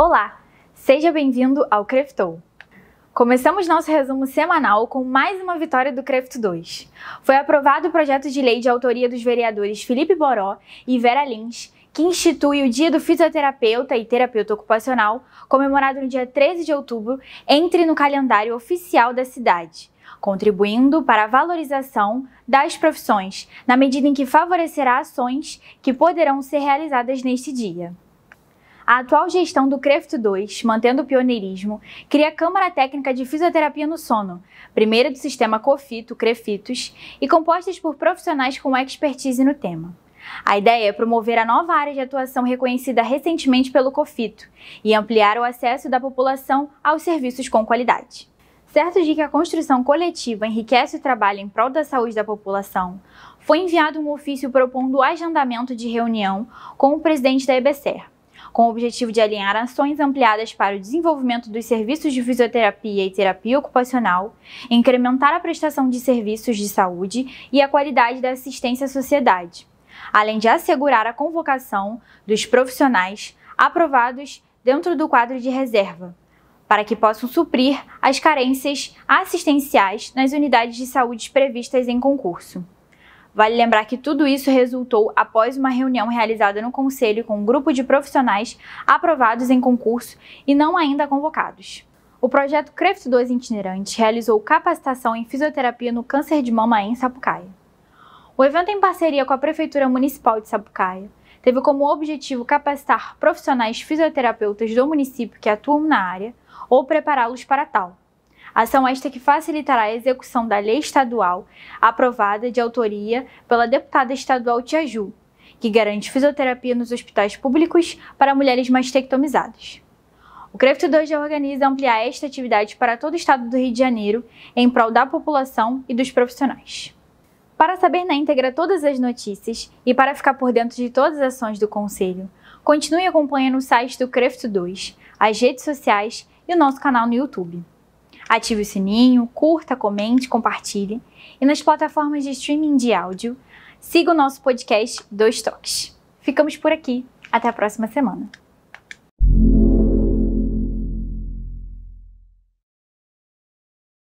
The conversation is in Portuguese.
Olá, seja bem-vindo ao Creftou. Começamos nosso resumo semanal com mais uma vitória do Crefto 2. Foi aprovado o projeto de lei de autoria dos vereadores Felipe Boró e Vera Lins, que institui o Dia do Fisioterapeuta e Terapeuta Ocupacional, comemorado no dia 13 de outubro, entre no calendário oficial da cidade, contribuindo para a valorização das profissões, na medida em que favorecerá ações que poderão ser realizadas neste dia. A atual gestão do CREFT 2, mantendo o pioneirismo, cria a Câmara Técnica de Fisioterapia no Sono, primeira do sistema COFITO, CREFITOS, e compostas por profissionais com expertise no tema. A ideia é promover a nova área de atuação reconhecida recentemente pelo COFITO e ampliar o acesso da população aos serviços com qualidade. Certo de que a construção coletiva enriquece o trabalho em prol da saúde da população, foi enviado um ofício propondo o agendamento de reunião com o presidente da EBSER, com o objetivo de alinhar ações ampliadas para o desenvolvimento dos serviços de fisioterapia e terapia ocupacional, incrementar a prestação de serviços de saúde e a qualidade da assistência à sociedade, além de assegurar a convocação dos profissionais aprovados dentro do quadro de reserva, para que possam suprir as carências assistenciais nas unidades de saúde previstas em concurso. Vale lembrar que tudo isso resultou após uma reunião realizada no Conselho com um grupo de profissionais aprovados em concurso e não ainda convocados. O projeto CREFT 2 Itinerante realizou capacitação em fisioterapia no câncer de mama em Sapucaia. O evento, em parceria com a Prefeitura Municipal de Sapucaia, teve como objetivo capacitar profissionais fisioterapeutas do município que atuam na área ou prepará-los para tal Ação esta que facilitará a execução da lei estadual aprovada de autoria pela deputada estadual Tiaju, que garante fisioterapia nos hospitais públicos para mulheres mastectomizadas. O Crefto 2 organiza ampliar esta atividade para todo o estado do Rio de Janeiro, em prol da população e dos profissionais. Para saber na íntegra todas as notícias e para ficar por dentro de todas as ações do Conselho, continue acompanhando o site do Crefto 2, as redes sociais e o nosso canal no YouTube. Ative o sininho, curta, comente, compartilhe. E nas plataformas de streaming de áudio, siga o nosso podcast Dois Toques. Ficamos por aqui. Até a próxima semana.